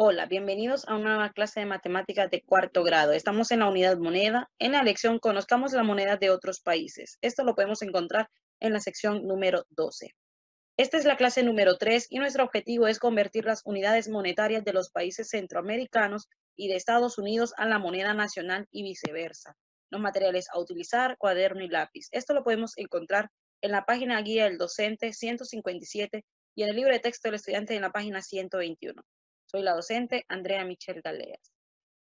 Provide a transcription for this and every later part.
Hola, bienvenidos a una nueva clase de matemáticas de cuarto grado. Estamos en la unidad moneda. En la lección conozcamos la moneda de otros países. Esto lo podemos encontrar en la sección número 12. Esta es la clase número 3 y nuestro objetivo es convertir las unidades monetarias de los países centroamericanos y de Estados Unidos a la moneda nacional y viceversa. Los materiales a utilizar, cuaderno y lápiz. Esto lo podemos encontrar en la página guía del docente 157 y en el libro de texto del estudiante en la página 121. Soy la docente Andrea Michelle Galeas.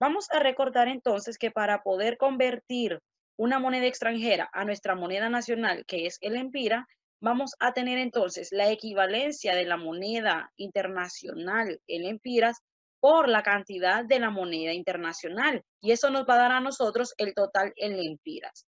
Vamos a recordar entonces que para poder convertir una moneda extranjera a nuestra moneda nacional, que es el empira, vamos a tener entonces la equivalencia de la moneda internacional, en empiras, por la cantidad de la moneda internacional. Y eso nos va a dar a nosotros el total en lempiras.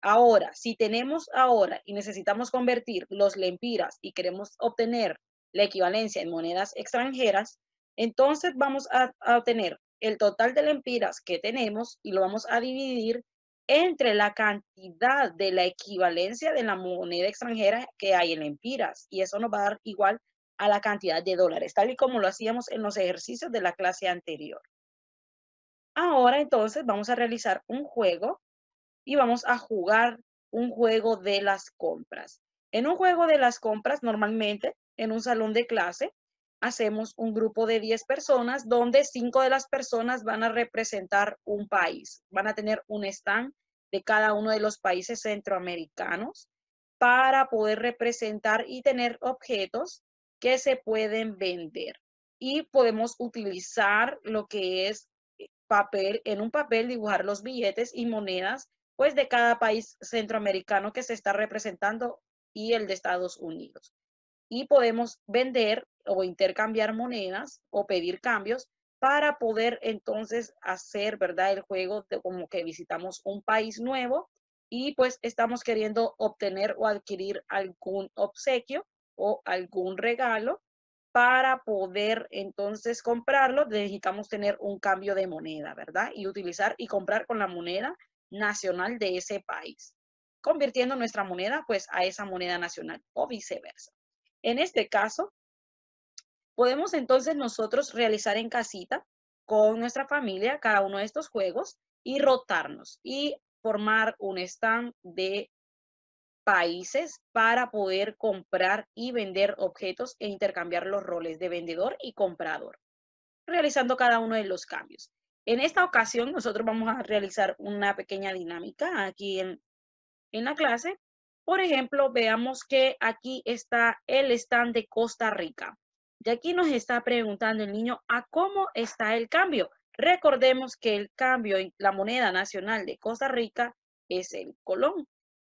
Ahora, si tenemos ahora y necesitamos convertir los lempiras y queremos obtener la equivalencia en monedas extranjeras, entonces vamos a, obtener el total de lempiras que tenemos y lo vamos a dividir entre la cantidad de la equivalencia de la moneda extranjera que hay en lempiras. Y eso nos va a dar igual a la cantidad de dólares, tal y como lo hacíamos en los ejercicios de la clase anterior. Ahora entonces vamos a realizar un juego y vamos a jugar un juego de las compras. En un juego de las compras, normalmente en un salón de clase, hacemos un grupo de 10 personas donde 5 de las personas van a representar un país, van a tener un stand de cada uno de los países centroamericanos para poder representar y tener objetos que se pueden vender. Y podemos utilizar lo que es eh, papel, en un papel dibujar los billetes y monedas, pues de cada país centroamericano que se está representando y el de Estados Unidos. Y podemos vender o intercambiar monedas o pedir cambios para poder entonces hacer, ¿verdad? El juego de como que visitamos un país nuevo y pues estamos queriendo obtener o adquirir algún obsequio o algún regalo para poder entonces comprarlo, necesitamos tener un cambio de moneda, ¿verdad? Y utilizar y comprar con la moneda nacional de ese país, convirtiendo nuestra moneda pues a esa moneda nacional o viceversa. En este caso, Podemos entonces nosotros realizar en casita con nuestra familia cada uno de estos juegos y rotarnos y formar un stand de países para poder comprar y vender objetos e intercambiar los roles de vendedor y comprador, realizando cada uno de los cambios. En esta ocasión nosotros vamos a realizar una pequeña dinámica aquí en, en la clase. Por ejemplo, veamos que aquí está el stand de Costa Rica. Y aquí nos está preguntando el niño a cómo está el cambio. Recordemos que el cambio en la moneda nacional de Costa Rica es el colón.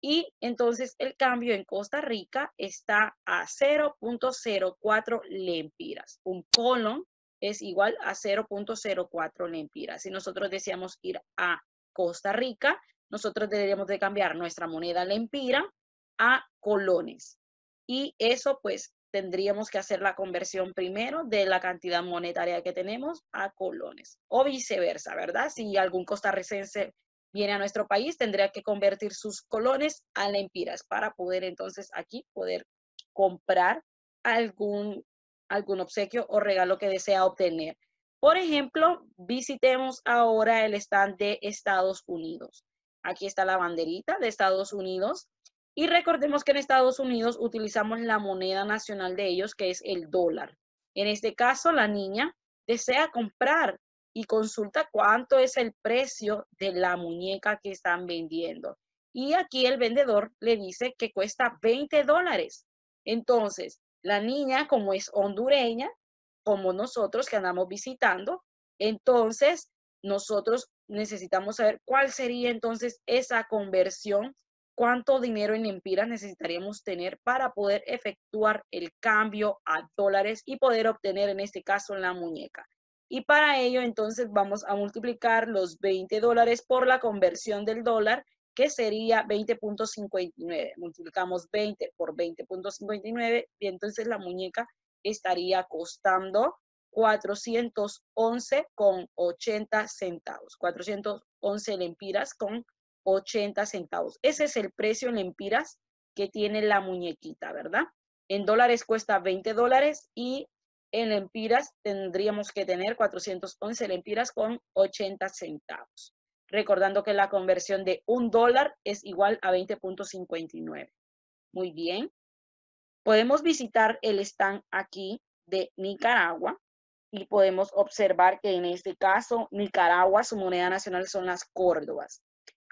Y entonces el cambio en Costa Rica está a 0.04 lempiras. Un colón es igual a 0.04 lempiras. Si nosotros deseamos ir a Costa Rica, nosotros deberíamos de cambiar nuestra moneda lempira a colones. Y eso pues tendríamos que hacer la conversión primero de la cantidad monetaria que tenemos a colones o viceversa, ¿verdad? Si algún costarricense viene a nuestro país, tendría que convertir sus colones a lempiras para poder entonces aquí poder comprar algún, algún obsequio o regalo que desea obtener. Por ejemplo, visitemos ahora el stand de Estados Unidos. Aquí está la banderita de Estados Unidos. Y recordemos que en Estados Unidos utilizamos la moneda nacional de ellos, que es el dólar. En este caso, la niña desea comprar y consulta cuánto es el precio de la muñeca que están vendiendo. Y aquí el vendedor le dice que cuesta 20 dólares. Entonces, la niña, como es hondureña, como nosotros que andamos visitando, entonces nosotros necesitamos saber cuál sería entonces esa conversión cuánto dinero en empiras necesitaríamos tener para poder efectuar el cambio a dólares y poder obtener en este caso la muñeca. Y para ello entonces vamos a multiplicar los 20 dólares por la conversión del dólar, que sería 20.59. Multiplicamos 20 por 20.59 y entonces la muñeca estaría costando 411,80 centavos. 411 lempiras con 80 centavos. Ese es el precio en lempiras que tiene la muñequita, ¿verdad? En dólares cuesta 20 dólares y en lempiras tendríamos que tener 411 lempiras con 80 centavos. Recordando que la conversión de un dólar es igual a 20.59. Muy bien. Podemos visitar el stand aquí de Nicaragua y podemos observar que en este caso Nicaragua, su moneda nacional son las córdobas.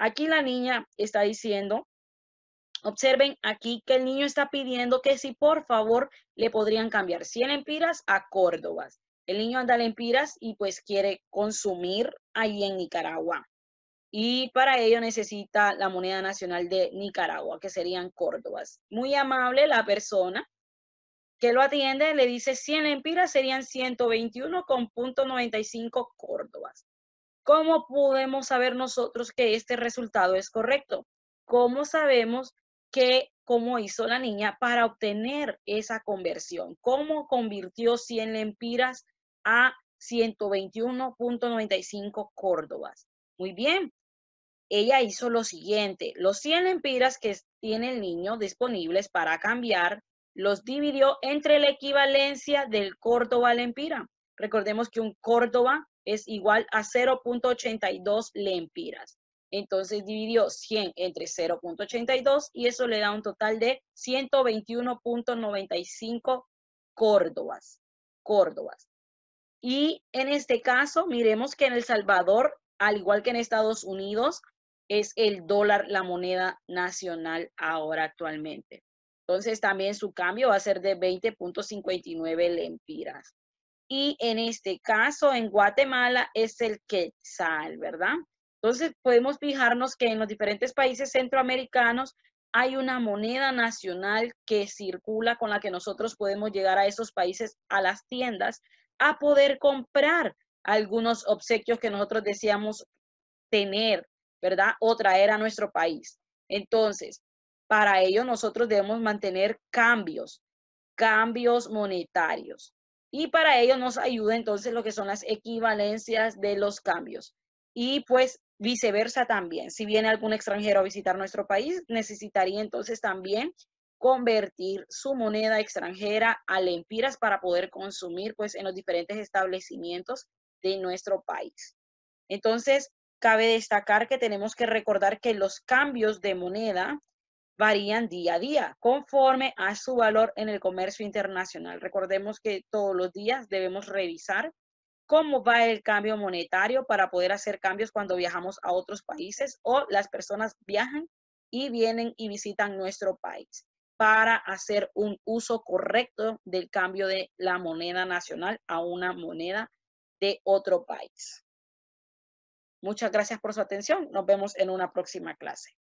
Aquí la niña está diciendo, observen aquí que el niño está pidiendo que si por favor le podrían cambiar 100 empiras a Córdobas. El niño anda en empiras y pues quiere consumir ahí en Nicaragua. Y para ello necesita la moneda nacional de Nicaragua, que serían Córdobas. Muy amable la persona que lo atiende, le dice 100 empiras serían 121.95 Córdobas. ¿Cómo podemos saber nosotros que este resultado es correcto? ¿Cómo sabemos que cómo hizo la niña para obtener esa conversión? ¿Cómo convirtió 100 lempiras a 121.95 córdobas? Muy bien. Ella hizo lo siguiente, los 100 lempiras que tiene el niño disponibles para cambiar, los dividió entre la equivalencia del córdoba lempira. Recordemos que un córdoba es igual a 0.82 lempiras. Entonces dividió 100 entre 0.82 y eso le da un total de 121.95 córdobas. Córdobas. Y en este caso, miremos que en El Salvador, al igual que en Estados Unidos, es el dólar la moneda nacional ahora actualmente. Entonces también su cambio va a ser de 20.59 lempiras y en este caso en Guatemala es el quetzal, ¿verdad? Entonces podemos fijarnos que en los diferentes países centroamericanos hay una moneda nacional que circula con la que nosotros podemos llegar a esos países, a las tiendas, a poder comprar algunos obsequios que nosotros deseamos tener, ¿verdad? O traer a nuestro país. Entonces, para ello nosotros debemos mantener cambios, cambios monetarios. Y para ello nos ayuda entonces lo que son las equivalencias de los cambios. Y pues viceversa también. Si viene algún extranjero a visitar nuestro país, necesitaría entonces también convertir su moneda extranjera a lempiras para poder consumir pues en los diferentes establecimientos de nuestro país. Entonces, cabe destacar que tenemos que recordar que los cambios de moneda varían día a día conforme a su valor en el comercio internacional. Recordemos que todos los días debemos revisar cómo va el cambio monetario para poder hacer cambios cuando viajamos a otros países o las personas viajan y vienen y visitan nuestro país para hacer un uso correcto del cambio de la moneda nacional a una moneda de otro país. Muchas gracias por su atención. Nos vemos en una próxima clase.